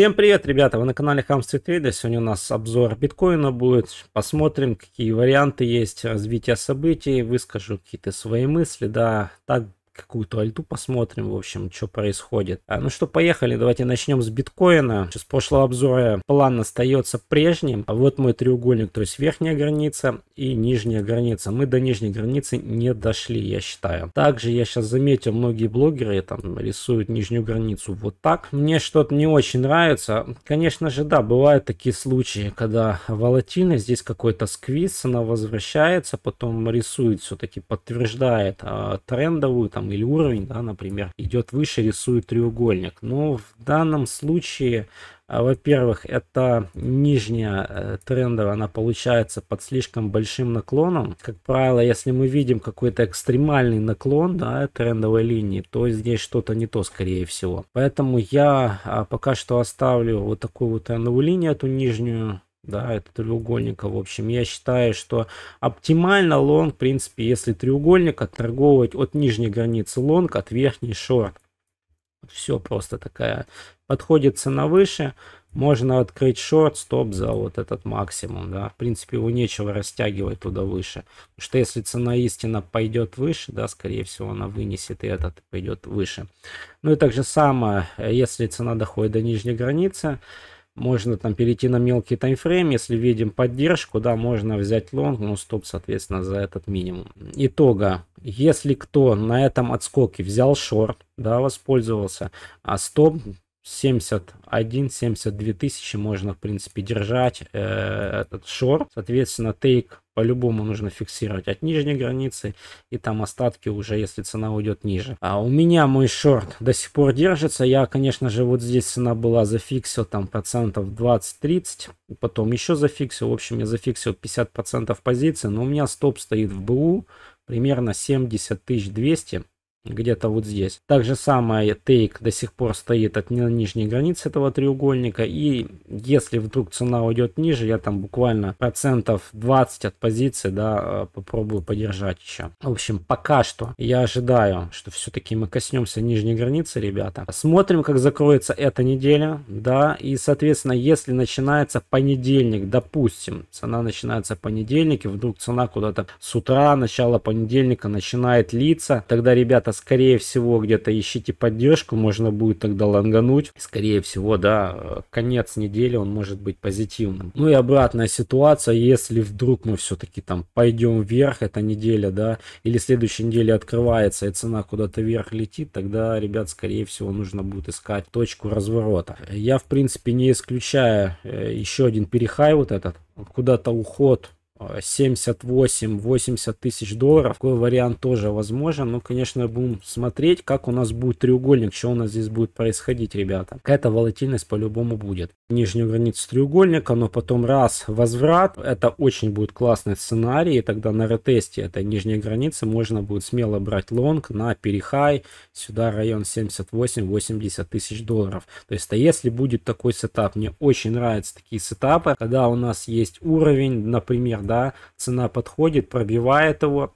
Всем привет, ребята! Вы на канале Хамстри Трейдер. Сегодня у нас обзор биткоина будет. Посмотрим, какие варианты есть развития событий. Выскажу какие-то свои мысли. Да, так какую-то альту посмотрим, в общем, что происходит. А, ну что, поехали, давайте начнем с биткоина. С прошлого обзора план остается прежним. А вот мой треугольник, то есть верхняя граница и нижняя граница. Мы до нижней границы не дошли, я считаю. Также я сейчас заметил, многие блогеры там рисуют нижнюю границу вот так. Мне что-то не очень нравится. Конечно же, да, бывают такие случаи, когда волатильность, здесь какой-то сквиз, она возвращается, потом рисует все-таки, подтверждает а, трендовую, там, там или уровень, да, например, идет выше, рисует треугольник. Но в данном случае, а, во-первых, это нижняя э, трендовая, она получается под слишком большим наклоном. Как правило, если мы видим какой-то экстремальный наклон да, трендовой линии, то здесь что-то не то, скорее всего. Поэтому я а, пока что оставлю вот такую вот трендовую линию, эту нижнюю, да, это треугольника, в общем, я считаю, что оптимально лонг, в принципе, если треугольник, отторговывать от нижней границы лонг, от верхней шорт. Все просто такая, подходит цена выше, можно открыть шорт, стоп за вот этот максимум, да, в принципе, его нечего растягивать туда выше, потому что если цена истина пойдет выше, да, скорее всего, она вынесет и этот пойдет выше. Ну и так же самое, э, если цена доходит до нижней границы, можно там перейти на мелкий таймфрейм, если видим поддержку, да, можно взять лонг, но ну, стоп, соответственно, за этот минимум. Итога, если кто на этом отскоке взял шорт, да, воспользовался, а стоп 71-72 тысячи можно, в принципе, держать э, этот шор, Соответственно, тейк по-любому нужно фиксировать от нижней границы. И там остатки уже, если цена уйдет ниже. А у меня мой шорт до сих пор держится. Я, конечно же, вот здесь цена была зафиксил там процентов 20-30. Потом еще зафиксил. В общем, я зафиксил 50% позиции. Но у меня стоп стоит в БУ примерно 70 200 где-то вот здесь. Так же самое тейк до сих пор стоит от нижней границы этого треугольника. И если вдруг цена уйдет ниже, я там буквально процентов 20 от позиции, да, э, попробую поддержать еще. В общем, пока что я ожидаю, что все-таки мы коснемся нижней границы, ребята. Смотрим, как закроется эта неделя, да, и, соответственно, если начинается понедельник, допустим, цена начинается понедельник, и вдруг цена куда-то с утра, начало понедельника начинает литься, тогда, ребята, это, скорее всего, где-то ищите поддержку, можно будет тогда лангануть. Скорее всего, да, конец недели он может быть позитивным. Ну и обратная ситуация, если вдруг мы все-таки там пойдем вверх, эта неделя, да, или следующая неделя открывается, и цена куда-то вверх летит, тогда, ребят, скорее всего, нужно будет искать точку разворота. Я, в принципе, не исключаю э, еще один перехай вот этот, куда-то уход 78-80 тысяч долларов. Такой вариант тоже возможен. но ну, конечно, будем смотреть, как у нас будет треугольник, что у нас здесь будет происходить, ребята. Какая-то волатильность по-любому будет. Нижнюю границу треугольника, но потом раз возврат. Это очень будет классный сценарий. И тогда на ретесте этой нижней границы можно будет смело брать лонг на перехай. Сюда район 78-80 тысяч долларов. То есть, а если будет такой сетап, мне очень нравятся такие сетапы, когда у нас есть уровень, например, да, цена подходит, пробивает его,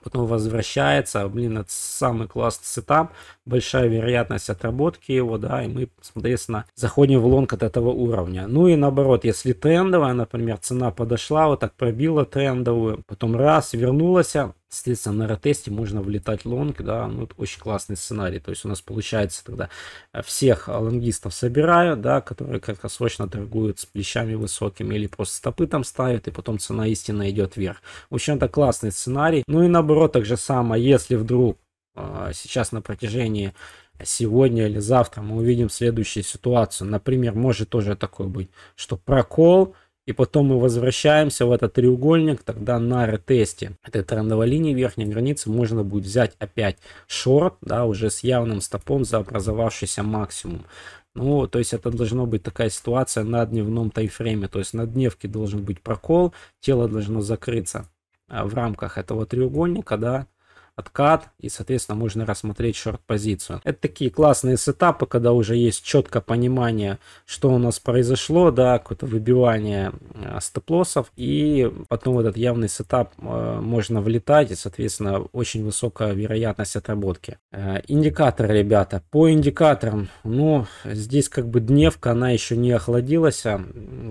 потом возвращается. Блин, это самый классный сетап, большая вероятность отработки его, да, и мы, соответственно, заходим в лонг от этого уровня. Ну и наоборот, если трендовая, например, цена подошла, вот так пробила трендовую, потом раз, вернулась, Соответственно, на ретесте можно влетать лонг, да, ну, это очень классный сценарий. То есть у нас получается тогда э, всех а, лонгистов собираю, да, которые краткосрочно торгуют с плечами высокими или просто стопы там ставят, и потом цена истинно идет вверх. В общем, это классный сценарий. Ну и наоборот, так же самое, если вдруг а, сейчас на протяжении сегодня или завтра мы увидим следующую ситуацию. Например, может тоже такое быть, что прокол – и потом мы возвращаемся в этот треугольник, тогда на ретесте этой трендовой линии верхней границы можно будет взять опять шорт, да, уже с явным стопом за образовавшийся максимум. Ну, то есть это должно быть такая ситуация на дневном таймфрейме, то есть на дневке должен быть прокол, тело должно закрыться а, в рамках этого треугольника, да, откат, и, соответственно, можно рассмотреть шорт-позицию. Это такие классные сетапы, когда уже есть четкое понимание, что у нас произошло, да, какое-то выбивание э, стоп-лоссов, и потом в этот явный сетап э, можно влетать, и, соответственно, очень высокая вероятность отработки. Э, индикаторы, ребята, по индикаторам, ну, здесь как бы дневка, она еще не охладилась, а,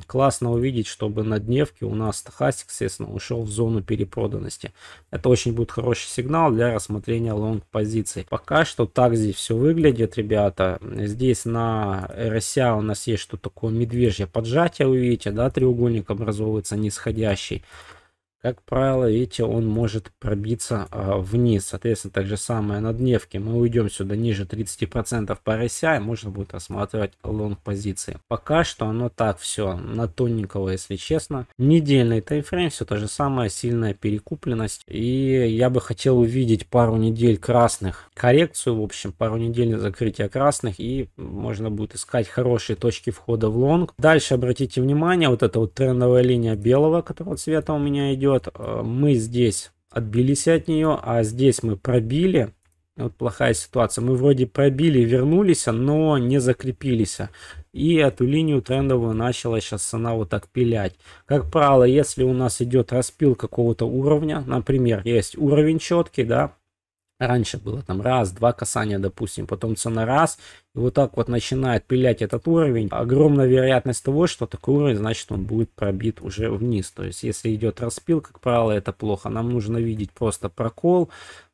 классно увидеть, чтобы на дневке у нас стохастик, естественно, ушел в зону перепроданности. Это очень будет хороший сигнал для рассмотрения лонг-позиций. Пока что так здесь все выглядит, ребята. Здесь на RSA у нас есть что такое медвежье поджатие, вы видите, да, треугольник образовывается нисходящий. Как правило, видите, он может пробиться а, вниз. Соответственно, так же самое на дневке. Мы уйдем сюда ниже 30% по RSI, можно будет рассматривать лонг позиции. Пока что оно так все на тоненького, если честно. Недельный таймфрейм, все то же самое, сильная перекупленность. И я бы хотел увидеть пару недель красных, коррекцию, в общем, пару недель закрытия красных. И можно будет искать хорошие точки входа в лонг. Дальше обратите внимание, вот эта вот трендовая линия белого, которого цвета у меня идет идет. Э, мы здесь отбились от нее, а здесь мы пробили. Вот плохая ситуация. Мы вроде пробили, вернулись, но не закрепились. И эту линию трендовую начала сейчас она вот так пилять. Как правило, если у нас идет распил какого-то уровня, например, есть уровень четкий, да, Раньше было там раз, два касания, допустим, потом цена раз. И вот так вот начинает пилять этот уровень. Огромная вероятность того, что такой уровень, значит, он будет пробит уже вниз. То есть, если идет распил, как правило, это плохо. Нам нужно видеть просто прокол,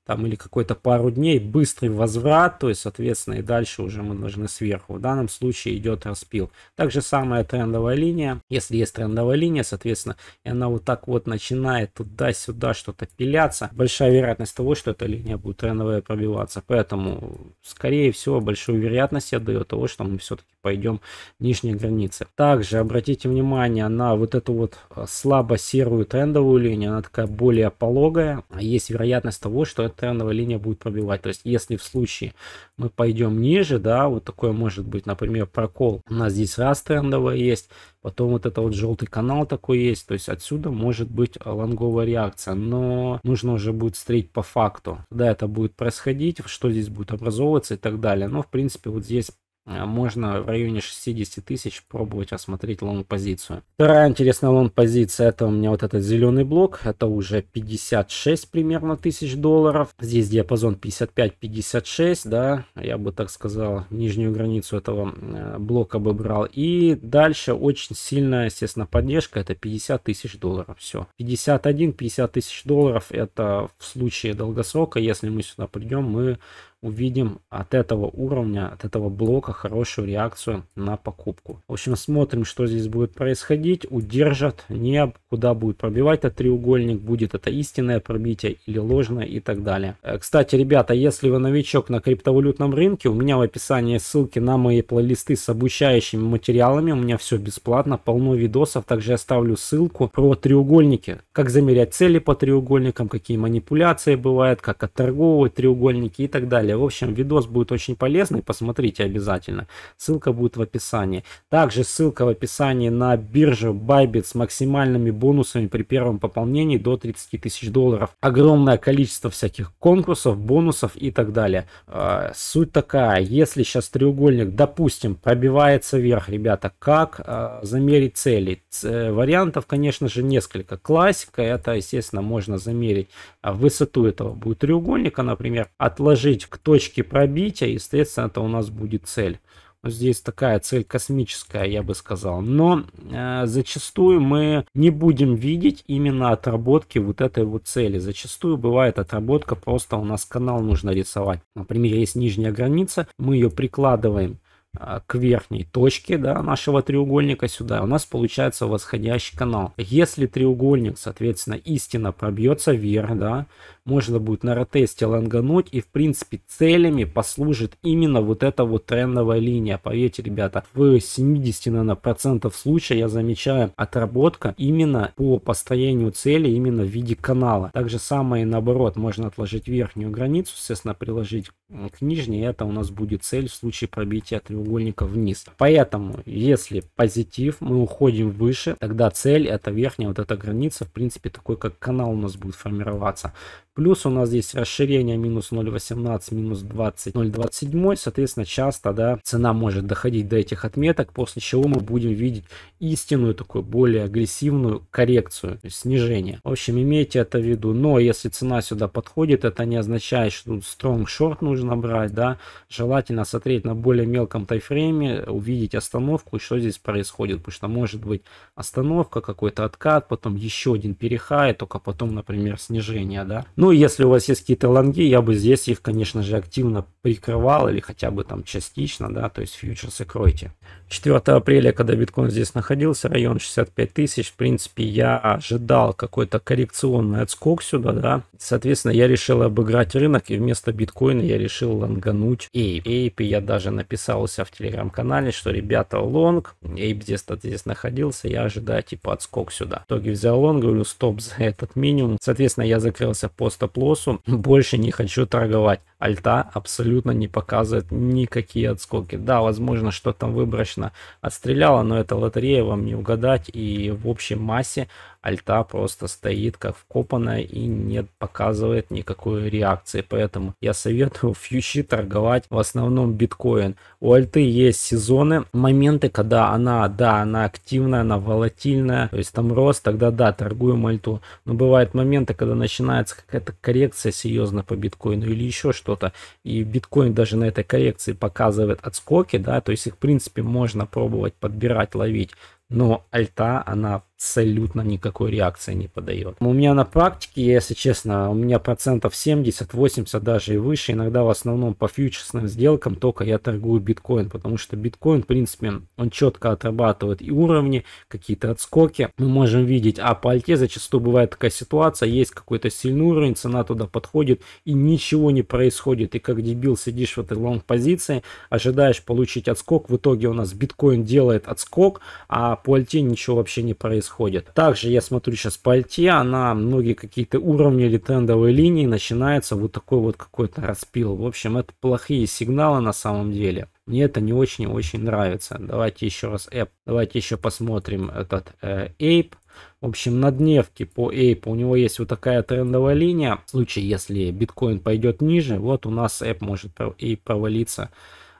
там или какой-то пару дней, быстрый возврат, то есть, соответственно, и дальше уже мы должны сверху. В данном случае идет распил. Также самая трендовая линия. Если есть трендовая линия, соответственно, и она вот так вот начинает туда-сюда что-то пиляться, большая вероятность того, что эта линия будет трендовая пробиваться. Поэтому, скорее всего, большую вероятность я даю того, что мы все-таки пойдем нижней границы. Также обратите внимание на вот эту вот э, слабо серую трендовую линию. Она такая более пологая. Есть вероятность того, что Трендовая линия будет пробивать. То есть, если в случае мы пойдем ниже, да, вот такое может быть, например, прокол. У нас здесь раз трендовая есть, потом вот это вот желтый канал такой есть. То есть, отсюда может быть лонговая реакция. Но нужно уже будет встретить по факту, когда это будет происходить, что здесь будет образовываться и так далее. Но, в принципе, вот здесь а, можно в районе 60 тысяч пробовать осмотреть лонг-позицию. Вторая интересная лонг-позиция, это у меня вот этот зеленый блок, это уже 56 примерно тысяч долларов. Здесь диапазон 55-56, да, я бы так сказал, нижнюю границу этого блока бы брал. И дальше очень сильная, естественно, поддержка, это 50 тысяч долларов, все. 51-50 тысяч долларов, это в случае долгосрока, если мы сюда придем, мы увидим от этого уровня, от этого блока хорошую реакцию на покупку. В общем, смотрим, что здесь будет происходить. Удержат, не куда будет пробивать этот треугольник, будет это истинное пробитие или ложное и так далее. Э, кстати, ребята, если вы новичок на криптовалютном рынке, у меня в описании ссылки на мои плейлисты с обучающими материалами. У меня все бесплатно, полно видосов. Также я ставлю ссылку про треугольники. Как замерять цели по треугольникам, какие манипуляции бывают, как отторговывать треугольники и так далее далее. В общем, видос будет очень полезный, посмотрите обязательно. Ссылка будет в описании. Также ссылка в описании на биржу Bybit с максимальными бонусами при первом пополнении до 30 тысяч долларов. Огромное количество всяких конкурсов, бонусов и так далее. А, суть такая, если сейчас треугольник, допустим, пробивается вверх, ребята, как а, замерить цели? Э, вариантов, конечно же, несколько. Классика, это, естественно, можно замерить а, высоту этого будет треугольника, например, отложить к точки пробития, и, соответственно, это у нас будет цель. Вот здесь такая цель космическая, я бы сказал. Но э, зачастую мы не будем видеть именно отработки вот этой вот цели. Зачастую бывает отработка, просто у нас канал нужно рисовать. Например, есть нижняя граница, мы ее прикладываем э, к верхней точке да, нашего треугольника сюда, у нас получается восходящий канал. Если треугольник, соответственно, истина пробьется вверх, да, можно будет на ретесте лангануть И в принципе целями послужит именно вот эта вот трендовая линия. Поверьте, ребята, в 70, наверное, процентов случаев я замечаю отработка именно по построению цели, именно в виде канала. Также самое наоборот, можно отложить верхнюю границу, естественно, приложить к нижней. Это у нас будет цель в случае пробития треугольника вниз. Поэтому, если позитив, мы уходим выше, тогда цель это верхняя вот эта граница, в принципе, такой как канал у нас будет формироваться. Плюс у нас здесь расширение минус 0.18, минус 20, 0.27. Соответственно, часто да, цена может доходить до этих отметок, после чего мы будем видеть истинную, такую более агрессивную коррекцию, то снижение. В общем, имейте это в виду. Но если цена сюда подходит, это не означает, что тут strong short нужно брать. да. Желательно смотреть на более мелком тайфрейме, увидеть остановку что здесь происходит. Потому что может быть остановка, какой-то откат, потом еще один перехай, только потом, например, снижение. да. Ну, если у вас есть какие-то лонги, я бы здесь их, конечно же, активно прикрывал или хотя бы там частично, да, то есть фьючерсы кройте. 4 апреля, когда биткоин здесь находился, район 65 тысяч, в принципе, я ожидал какой-то коррекционный отскок сюда, да. Соответственно, я решил обыграть рынок и вместо биткоина я решил лонгануть Ape. Ape я даже написался в телеграм-канале, что, ребята, лонг, Ape где-то здесь находился, я ожидаю типа отскок сюда. В итоге взял лонг, говорю, стоп за этот минимум. Соответственно, я закрылся по стоп-лоссу. Больше не хочу торговать. Альта абсолютно не показывает никакие отскоки. Да, возможно, что там выборочно отстреляло, но это лотерея, вам не угадать. И в общей массе альта просто стоит как вкопанная и не показывает никакой реакции. Поэтому я советую фьючи торговать в основном биткоин. У альты есть сезоны, моменты, когда она, да, она активная, она волатильная, то есть там рост, тогда да, торгуем альту. Но бывают моменты, когда начинается какая-то коррекция серьезно по биткоину или еще что-то, и биткоин даже на этой коррекции показывает отскоки, да, то есть их в принципе можно пробовать подбирать, ловить, но альта, она абсолютно никакой реакции не подает. У меня на практике, если честно, у меня процентов 70-80 даже и выше. Иногда в основном по фьючерсным сделкам только я торгую биткоин, потому что биткоин, в принципе, он четко отрабатывает и уровни, какие-то отскоки. Мы можем видеть, а по альте зачастую бывает такая ситуация, есть какой-то сильный уровень, цена туда подходит и ничего не происходит. И как дебил сидишь в этой лонг-позиции, ожидаешь получить отскок, в итоге у нас биткоин делает отскок, а по альте ничего вообще не происходит происходит. Также я смотрю сейчас пальте, она многие какие-то уровни или трендовые линии начинается вот такой вот какой-то распил. В общем, это плохие сигналы на самом деле. Мне это не очень очень нравится. Давайте еще раз App. Давайте еще посмотрим этот э, Ape. В общем, на дневке по Ape у него есть вот такая трендовая линия. В случае, если биткоин пойдет ниже, вот у нас App может и провалиться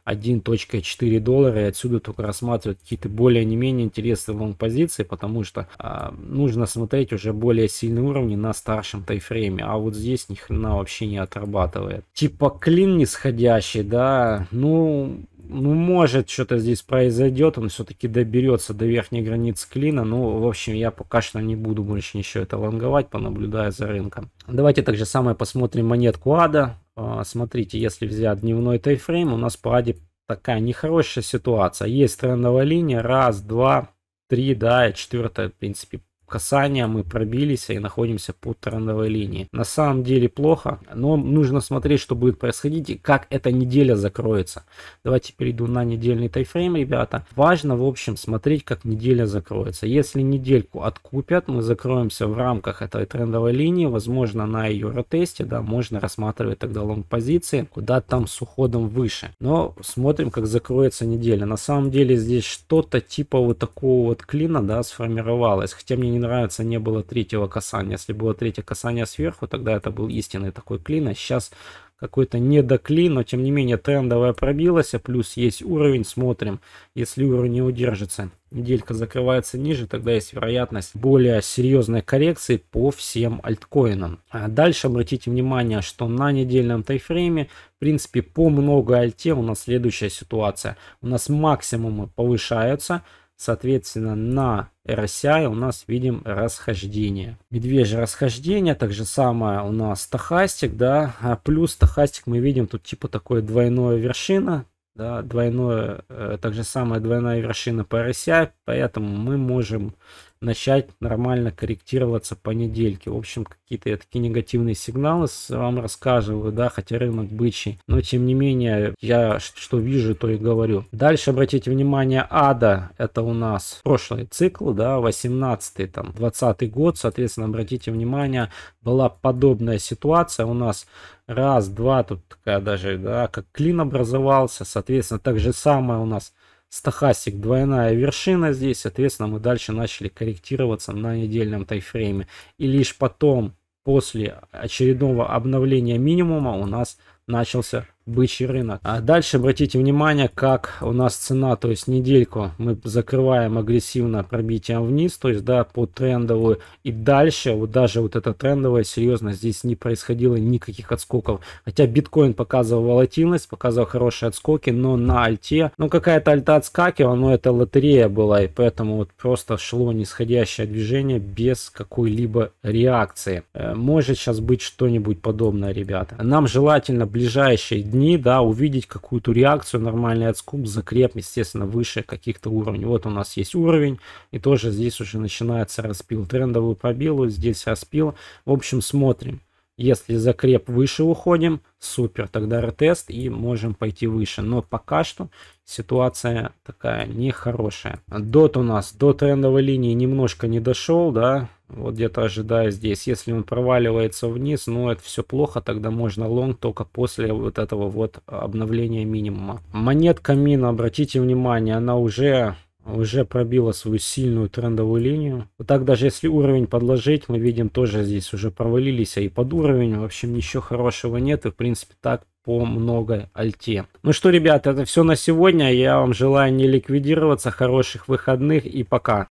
1.4 доллара, и отсюда только рассматривать какие-то более не менее интересные лонг-позиции, потому что а, нужно смотреть уже более сильные уровни на старшем тайфрейме, а вот здесь ни хрена вообще не отрабатывает. Типа клин нисходящий, да, ну ну, может, что-то здесь произойдет. Он все-таки доберется до верхней границы клина. Ну, в общем, я пока что не буду больше ничего это лонговать, понаблюдая за рынком. Давайте также самое посмотрим монетку ада. А, смотрите, если взять дневной тайфрейм, у нас по аде такая нехорошая ситуация. Есть трендовая линия, раз, два, три, да, и четвертая, в принципе, касания мы пробились и находимся по трендовой линии. На самом деле плохо, но нужно смотреть, что будет происходить и как эта неделя закроется. Давайте перейду на недельный тайфрейм, ребята. Важно, в общем, смотреть, как неделя закроется. Если недельку откупят, мы закроемся в рамках этой трендовой линии, возможно, на Евро тесте, да, можно рассматривать тогда лонг-позиции, куда там с уходом выше. Но смотрим, как закроется неделя. На самом деле здесь что-то типа вот такого вот клина, да, сформировалось. Хотя мне не нравится, не было третьего касания. Если было третье касание сверху, тогда это был истинный такой клин. А сейчас какой-то недоклин, но тем не менее трендовая пробилась, а плюс есть уровень, смотрим. Если уровень не удержится, неделька закрывается ниже, тогда есть вероятность более серьезной коррекции по всем альткоинам. А дальше обратите внимание, что на недельном тайфрейме, в принципе, по много альте у нас следующая ситуация. У нас максимумы повышаются, Соответственно, на RSI у нас видим расхождение. Медвежье расхождение, так же самое у нас стахастик, да, а плюс стахастик мы видим тут типа такое двойное вершина, да, двойное, э, также самое двойная вершина по RSI, поэтому мы можем начать нормально корректироваться по недельке. В общем, какие-то такие негативные сигналы вам рассказываю, да, хотя рынок бычий. Но, тем не менее, я что вижу, то и говорю. Дальше обратите внимание, ада, это у нас прошлый цикл, да, 18 й там, 20 й год, соответственно, обратите внимание, была подобная ситуация у нас раз, два, тут такая даже, да, как клин образовался, соответственно, так же самое у нас Стахасик, двойная вершина здесь, соответственно, мы дальше начали корректироваться на недельном тайфрейме. И лишь потом, после очередного обновления минимума, у нас начался бычий рынок. А дальше обратите внимание, как у нас цена, то есть недельку мы закрываем агрессивно пробитием вниз, то есть да, по трендовую. И дальше вот даже вот эта трендовая серьезно здесь не происходило никаких отскоков. Хотя биткоин показывал волатильность, показывал хорошие отскоки, но на альте, ну какая-то альта отскакивала, но это лотерея была, и поэтому вот просто шло нисходящее движение без какой-либо реакции. Э, может сейчас быть что-нибудь подобное, ребята. Нам желательно ближайшие дни, да, увидеть какую-то реакцию нормальный от скуп, закреп, естественно, выше каких-то уровней. Вот у нас есть уровень, и тоже здесь уже начинается распил. Трендовую пробилу, здесь распил. В общем, смотрим. Если закреп выше уходим, супер, тогда ретест и можем пойти выше. Но пока что ситуация такая нехорошая. Дот у нас до трендовой линии немножко не дошел, да, вот где-то ожидаю здесь. Если он проваливается вниз, ну это все плохо, тогда можно лонг только после вот этого вот обновления минимума. Монетка мина, обратите внимание, она уже уже пробила свою сильную трендовую линию. Вот так даже если уровень подложить, мы видим тоже здесь уже провалились, а и под уровень, в общем, ничего хорошего нет. И, в принципе, так по много альте. Ну что, ребята, это все на сегодня. Я вам желаю не ликвидироваться, хороших выходных и пока.